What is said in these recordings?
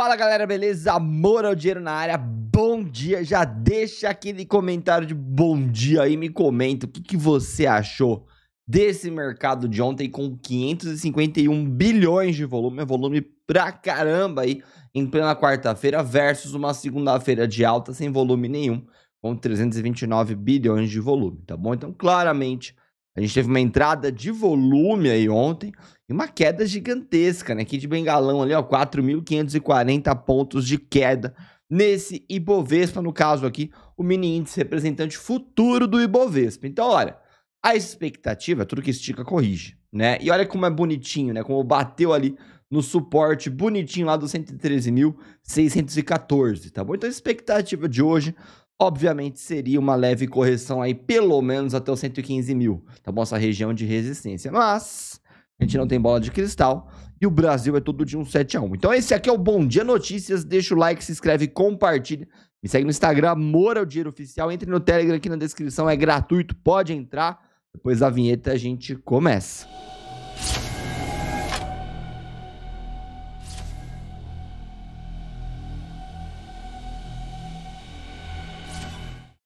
Fala galera, beleza? Amor ao dinheiro na área. Bom dia. Já deixa aquele comentário de bom dia aí, me comenta o que, que você achou desse mercado de ontem com 551 bilhões de volume, é volume pra caramba aí em plena quarta-feira versus uma segunda-feira de alta sem volume nenhum, com 329 bilhões de volume, tá bom? Então, claramente a gente teve uma entrada de volume aí ontem e uma queda gigantesca, né? Aqui de bengalão ali, ó, 4.540 pontos de queda nesse Ibovespa, no caso aqui, o mini índice representante futuro do Ibovespa. Então, olha, a expectativa, é tudo que estica corrige, né? E olha como é bonitinho, né? Como bateu ali no suporte bonitinho lá dos 113.614, tá bom? Então a expectativa de hoje obviamente seria uma leve correção aí, pelo menos até os 115 mil, tá bom? Essa região de resistência. Mas a gente não tem bola de cristal e o Brasil é todo de um 7 a 1. Então esse aqui é o Bom Dia Notícias, deixa o like, se inscreve, compartilha. Me segue no Instagram, Mora o Dinheiro Oficial, entre no Telegram aqui na descrição, é gratuito, pode entrar. Depois da vinheta a gente começa.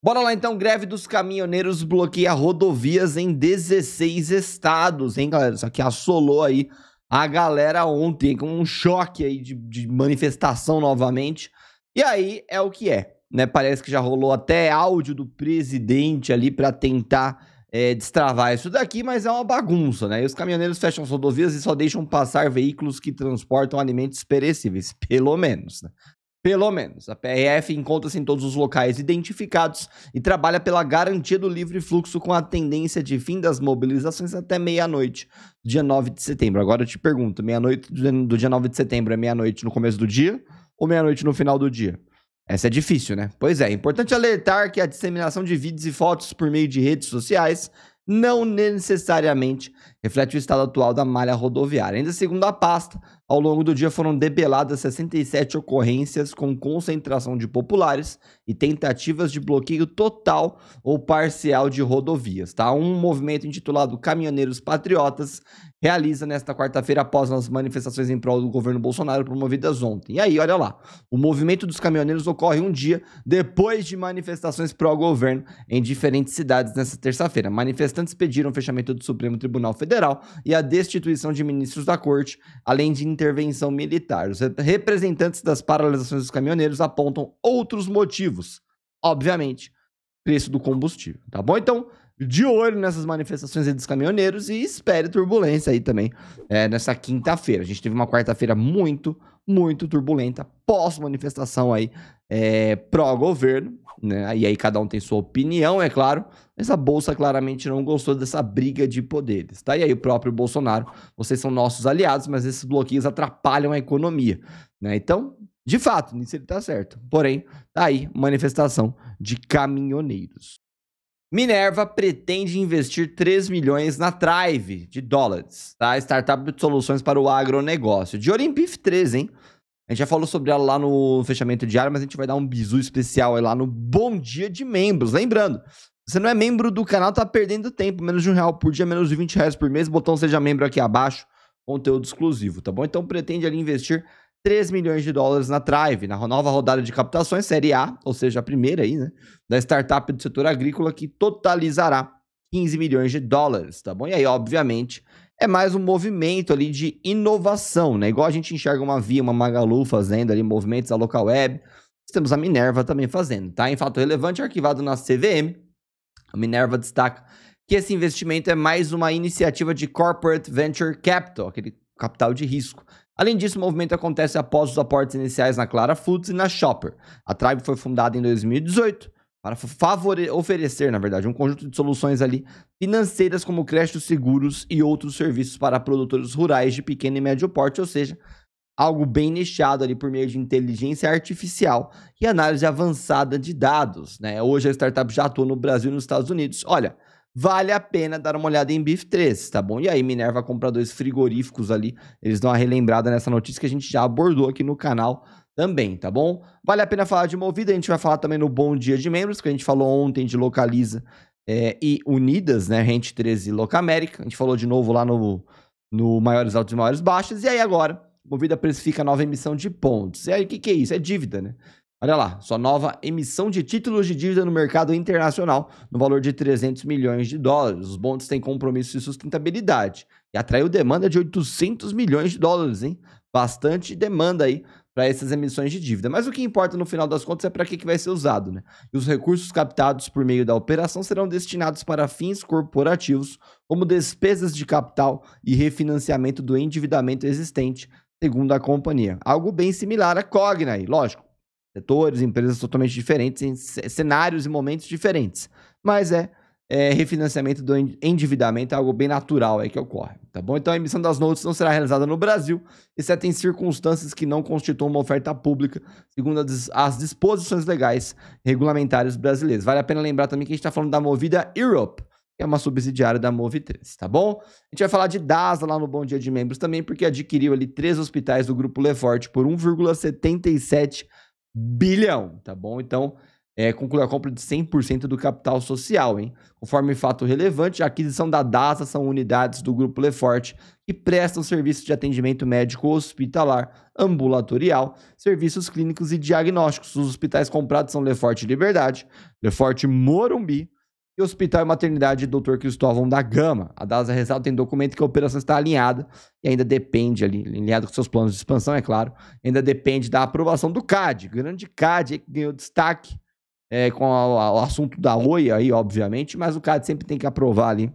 Bora lá então, greve dos caminhoneiros bloqueia rodovias em 16 estados, hein, galera? Isso aqui assolou aí a galera ontem, com um choque aí de, de manifestação novamente. E aí é o que é, né? Parece que já rolou até áudio do presidente ali para tentar é, destravar isso daqui, mas é uma bagunça, né? E os caminhoneiros fecham as rodovias e só deixam passar veículos que transportam alimentos perecíveis, pelo menos, né? Pelo menos. A PRF encontra-se em todos os locais identificados e trabalha pela garantia do livre fluxo com a tendência de fim das mobilizações até meia-noite, dia 9 de setembro. Agora eu te pergunto: meia-noite do dia 9 de setembro é meia-noite no começo do dia ou meia-noite no final do dia? Essa é difícil, né? Pois é, é importante alertar que a disseminação de vídeos e fotos por meio de redes sociais não necessariamente reflete o estado atual da malha rodoviária. Ainda segundo a pasta, ao longo do dia foram debeladas 67 ocorrências com concentração de populares e tentativas de bloqueio total ou parcial de rodovias. Tá? Um movimento intitulado Caminhoneiros Patriotas realiza nesta quarta-feira após as manifestações em prol do governo Bolsonaro promovidas ontem. E aí, olha lá, o movimento dos caminhoneiros ocorre um dia depois de manifestações pró-governo em diferentes cidades nesta terça-feira. Manifestantes pediram o fechamento do Supremo Tribunal Federal e a destituição de ministros da corte, além de intervenção militar. Os representantes das paralisações dos caminhoneiros apontam outros motivos. Obviamente, preço do combustível, tá bom? Então, de olho nessas manifestações dos caminhoneiros e espere turbulência aí também é, nessa quinta-feira. A gente teve uma quarta-feira muito, muito turbulenta pós-manifestação aí é, pró-governo, né? E aí cada um tem sua opinião, é claro, mas a Bolsa claramente não gostou dessa briga de poderes, tá? E aí o próprio Bolsonaro, vocês são nossos aliados, mas esses bloqueios atrapalham a economia, né? Então, de fato, nisso ele tá certo. Porém, tá aí manifestação de caminhoneiros. Minerva pretende investir 3 milhões na Thrive de dólares, tá? Startup de soluções para o agronegócio. De Olimpif 3, hein? A gente já falou sobre ela lá no fechamento diário, mas a gente vai dar um bizu especial aí lá no Bom Dia de Membros. Lembrando, se você não é membro do canal, tá perdendo tempo. Menos de um real por dia, menos de 20 reais por mês. Botão Seja Membro aqui abaixo, conteúdo exclusivo, tá bom? Então pretende ali investir 3 milhões de dólares na Thrive, na nova rodada de captações, Série A, ou seja, a primeira aí, né? Da startup do setor agrícola que totalizará 15 milhões de dólares, tá bom? E aí, obviamente, é mais um movimento ali de inovação, né? Igual a gente enxerga uma Via, uma Magalu fazendo ali movimentos, a Local Web, temos a Minerva também fazendo, tá? Em fato relevante, é arquivado na CVM, a Minerva destaca que esse investimento é mais uma iniciativa de Corporate Venture Capital, aquele capital de risco. Além disso, o movimento acontece após os aportes iniciais na Clara Foods e na Shopper. A Tribe foi fundada em 2018 para oferecer, na verdade, um conjunto de soluções ali financeiras como créditos seguros e outros serviços para produtores rurais de pequeno e médio porte, ou seja, algo bem nichado ali por meio de inteligência artificial e análise avançada de dados. Né? Hoje a startup já atua no Brasil e nos Estados Unidos. Olha, vale a pena dar uma olhada em Beef 3, tá bom? E aí, Minerva dois frigoríficos ali, eles dão uma relembrada nessa notícia que a gente já abordou aqui no canal também, tá bom? Vale a pena falar de Movida, a gente vai falar também no Bom Dia de Membros, que a gente falou ontem de Localiza é, e Unidas, né? Rente 13 e Locamérica. A gente falou de novo lá no, no Maiores Altos e Maiores Baixos. E aí agora, Movida precifica nova emissão de pontos. E aí, o que, que é isso? É dívida, né? Olha lá, sua nova emissão de títulos de dívida no mercado internacional, no valor de 300 milhões de dólares. Os bonds têm compromisso de sustentabilidade e atraiu demanda de 800 milhões de dólares, hein? Bastante demanda aí para essas emissões de dívida. Mas o que importa no final das contas é para que, que vai ser usado, né? E os recursos captados por meio da operação serão destinados para fins corporativos, como despesas de capital e refinanciamento do endividamento existente, segundo a companhia. Algo bem similar à Cognay, lógico. Setores, empresas totalmente diferentes, em cenários e momentos diferentes. Mas é é, refinanciamento do endividamento é algo bem natural aí que ocorre, tá bom? Então a emissão das notas não será realizada no Brasil, exceto em circunstâncias que não constituam uma oferta pública, segundo as, as disposições legais regulamentares brasileiras. Vale a pena lembrar também que a gente está falando da Movida Europe, que é uma subsidiária da Move3, tá bom? A gente vai falar de DASA lá no Bom Dia de Membros também, porque adquiriu ali três hospitais do Grupo Lefort por 1,77 bilhão, tá bom? Então, é, conclui a compra de 100% do capital social, hein? Conforme fato relevante, a aquisição da DASA são unidades do Grupo Leforte que prestam serviços de atendimento médico hospitalar, ambulatorial, serviços clínicos e diagnósticos. Os hospitais comprados são Leforte Liberdade, Leforte Morumbi, e Hospital e Maternidade Dr. Cristóvão da Gama. A DASA ressalta em documento que a operação está alinhada e ainda depende ali, alinhado com seus planos de expansão, é claro, ainda depende da aprovação do CAD, grande CAD que ganhou destaque é, com a, a, o assunto da Oi aí, obviamente, mas o CAD sempre tem que aprovar ali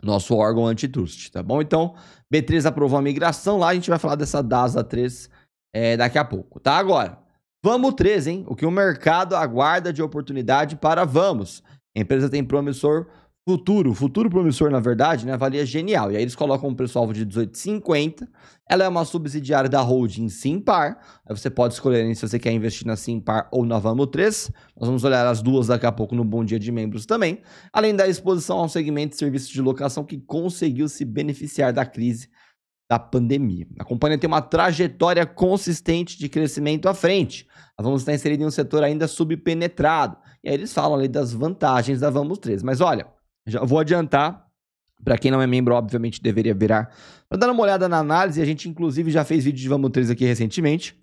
nosso órgão antitrust, tá bom? Então, B3 aprovou a migração lá, a gente vai falar dessa DASA 3 é, daqui a pouco, tá? Agora, Vamos 3, hein? O que o mercado aguarda de oportunidade para Vamos. A empresa tem promissor futuro, futuro promissor, na verdade, né, Valia genial. E aí eles colocam um preço-alvo de 18,50. Ela é uma subsidiária da holding Simpar. Aí você pode escolher hein, se você quer investir na Simpar ou na Vamo 3. Nós vamos olhar as duas daqui a pouco no Bom Dia de Membros também. Além da exposição ao segmento de serviços de locação que conseguiu se beneficiar da crise da pandemia. A companhia tem uma trajetória consistente de crescimento à frente. A Vamos está inserida em um setor ainda subpenetrado. E aí eles falam ali das vantagens da Vamos 3. Mas olha, já vou adiantar. Para quem não é membro, obviamente deveria virar. Para dar uma olhada na análise, a gente inclusive já fez vídeo de Vamos 3 aqui recentemente.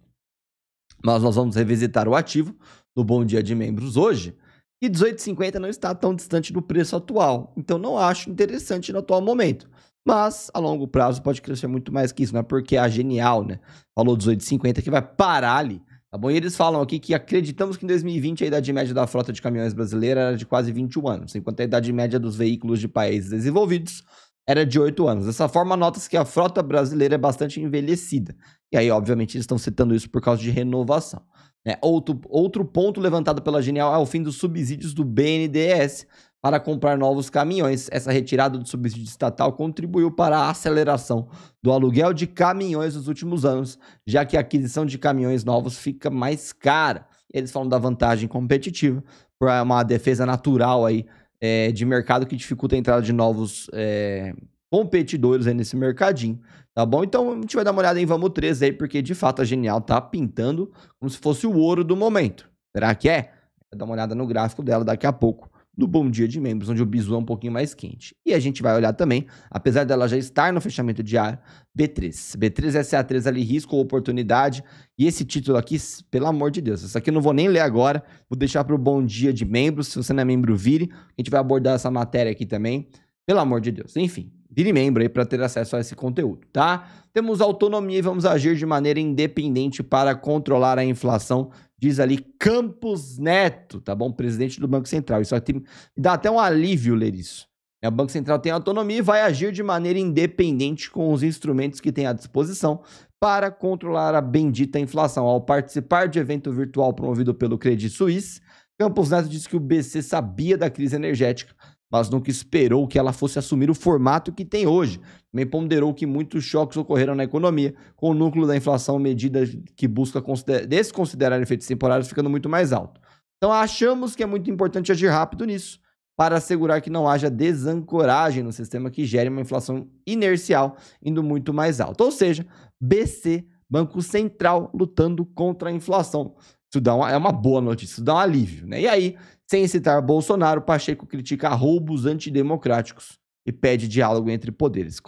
Mas nós vamos revisitar o ativo no Bom Dia de Membros hoje. E 18,50 não está tão distante do preço atual. Então não acho interessante no atual momento. Mas a longo prazo pode crescer muito mais que isso, não é porque é a genial, né? Falou 18,50 que vai parar ali. Tá bom? E eles falam aqui que acreditamos que em 2020 a idade média da frota de caminhões brasileira era de quase 21 anos, enquanto a idade média dos veículos de países desenvolvidos era de 8 anos. Dessa forma, nota-se que a frota brasileira é bastante envelhecida. E aí, obviamente, eles estão citando isso por causa de renovação. Né? Outro, outro ponto levantado pela Genial é o fim dos subsídios do BNDES, para comprar novos caminhões. Essa retirada do subsídio estatal contribuiu para a aceleração do aluguel de caminhões nos últimos anos, já que a aquisição de caminhões novos fica mais cara. Eles falam da vantagem competitiva, por uma defesa natural aí é, de mercado que dificulta a entrada de novos é, competidores aí nesse mercadinho, tá bom? Então a gente vai dar uma olhada em Vamos 3 aí, porque de fato a Genial tá pintando como se fosse o ouro do momento. Será que é? Vou dar uma olhada no gráfico dela daqui a pouco do Bom Dia de Membros, onde o bizu é um pouquinho mais quente. E a gente vai olhar também, apesar dela já estar no fechamento diário, B3. B3 SA3 ali, risco ou oportunidade. E esse título aqui, pelo amor de Deus, isso aqui eu não vou nem ler agora, vou deixar para o Bom Dia de Membros. Se você não é membro, vire. A gente vai abordar essa matéria aqui também. Pelo amor de Deus. Enfim, vire membro aí para ter acesso a esse conteúdo, tá? Temos autonomia e vamos agir de maneira independente para controlar a inflação diz ali Campos Neto, tá bom? Presidente do Banco Central. Isso aqui dá até um alívio ler isso. Né? O Banco Central tem autonomia e vai agir de maneira independente com os instrumentos que tem à disposição para controlar a bendita inflação. Ao participar de evento virtual promovido pelo Credit Suisse, Campos Neto disse que o BC sabia da crise energética, mas nunca esperou que ela fosse assumir o formato que tem hoje. Também ponderou que muitos choques ocorreram na economia, com o núcleo da inflação medida que busca desconsiderar efeitos temporários ficando muito mais alto. Então achamos que é muito importante agir rápido nisso, para assegurar que não haja desancoragem no sistema que gere uma inflação inercial indo muito mais alta. Ou seja, BC, Banco Central, lutando contra a inflação. Isso dá uma, é uma boa notícia, isso dá um alívio, né? E aí, sem citar Bolsonaro, Pacheco critica roubos antidemocráticos e pede diálogo entre poderes.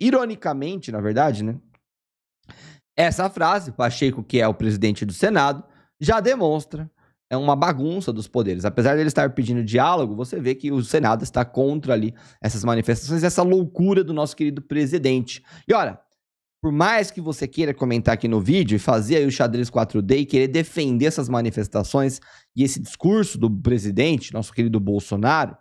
Ironicamente, na verdade, né? Essa frase, Pacheco, que é o presidente do Senado, já demonstra é uma bagunça dos poderes. Apesar de ele estar pedindo diálogo, você vê que o Senado está contra ali essas manifestações, essa loucura do nosso querido presidente. E olha, por mais que você queira comentar aqui no vídeo e fazer aí o xadrez 4D e querer defender essas manifestações e esse discurso do presidente, nosso querido Bolsonaro,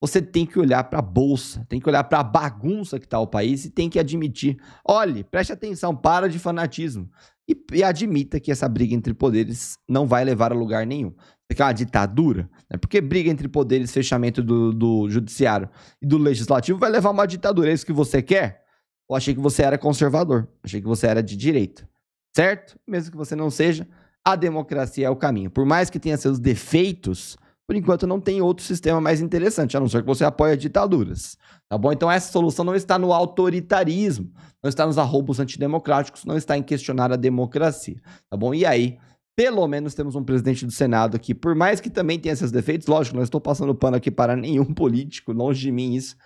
você tem que olhar para a bolsa, tem que olhar para a bagunça que está o país e tem que admitir. Olhe, preste atenção, para de fanatismo e, e, admita que essa briga entre poderes não vai levar a lugar nenhum. Porque é uma ditadura, né? porque briga entre poderes, fechamento do, do judiciário e do legislativo vai levar a uma ditadura. É isso que você quer? eu achei que você era conservador, achei que você era de direita, certo? Mesmo que você não seja, a democracia é o caminho. Por mais que tenha seus defeitos, por enquanto não tem outro sistema mais interessante, a não ser que você apoie ditaduras. Tá bom? Então essa solução não está no autoritarismo, não está nos arroubos antidemocráticos, não está em questionar a democracia. Tá bom? E aí, pelo menos temos um presidente do Senado que, por mais que também tenha seus defeitos, lógico, não estou passando pano aqui para nenhum político, longe de mim isso,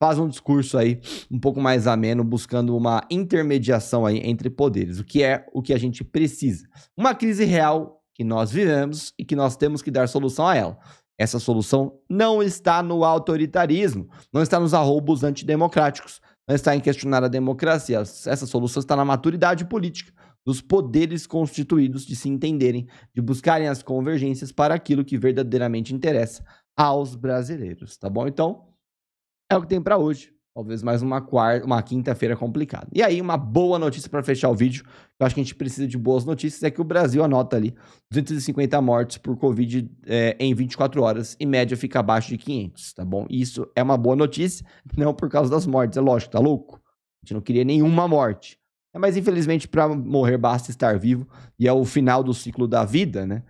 faz um discurso aí um pouco mais ameno, buscando uma intermediação aí entre poderes, o que é o que a gente precisa. Uma crise real que nós vivemos e que nós temos que dar solução a ela. Essa solução não está no autoritarismo, não está nos arroubos antidemocráticos, não está em questionar a democracia. Essa solução está na maturidade política dos poderes constituídos de se entenderem, de buscarem as convergências para aquilo que verdadeiramente interessa aos brasileiros, tá bom? Então, é o que tem para hoje. Talvez mais uma quarta, uma quinta-feira complicada. E aí, uma boa notícia para fechar o vídeo. Eu acho que a gente precisa de boas notícias. É que o Brasil anota ali 250 mortes por Covid é, em 24 horas e média fica abaixo de 500, tá bom? Isso é uma boa notícia, não por causa das mortes, é lógico, tá louco? A gente não queria nenhuma morte. Mas infelizmente, para morrer basta estar vivo e é o final do ciclo da vida, né?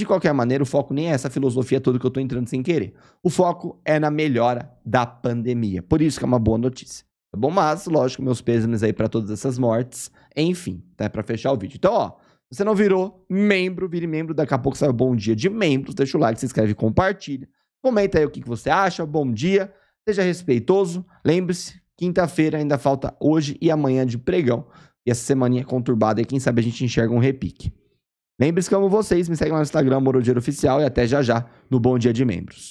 De qualquer maneira, o foco nem é essa filosofia toda que eu estou entrando sem querer. O foco é na melhora da pandemia. Por isso que é uma boa notícia. Tá bom? Mas, lógico, meus pêsames aí para todas essas mortes. Enfim, tá? É para fechar o vídeo. Então, ó, você não virou membro, vire membro. Daqui a pouco sai o bom dia de membros. Deixa o like, se inscreve, compartilha. Comenta aí o que, que você acha. Bom dia. Seja respeitoso. Lembre-se, quinta-feira ainda falta hoje e amanhã de pregão. E essa semaninha conturbada e quem sabe a gente enxerga um repique. Lembre-se que amo vocês, me seguem lá no Instagram, Moro Oficial e até já já no Bom Dia de Membros.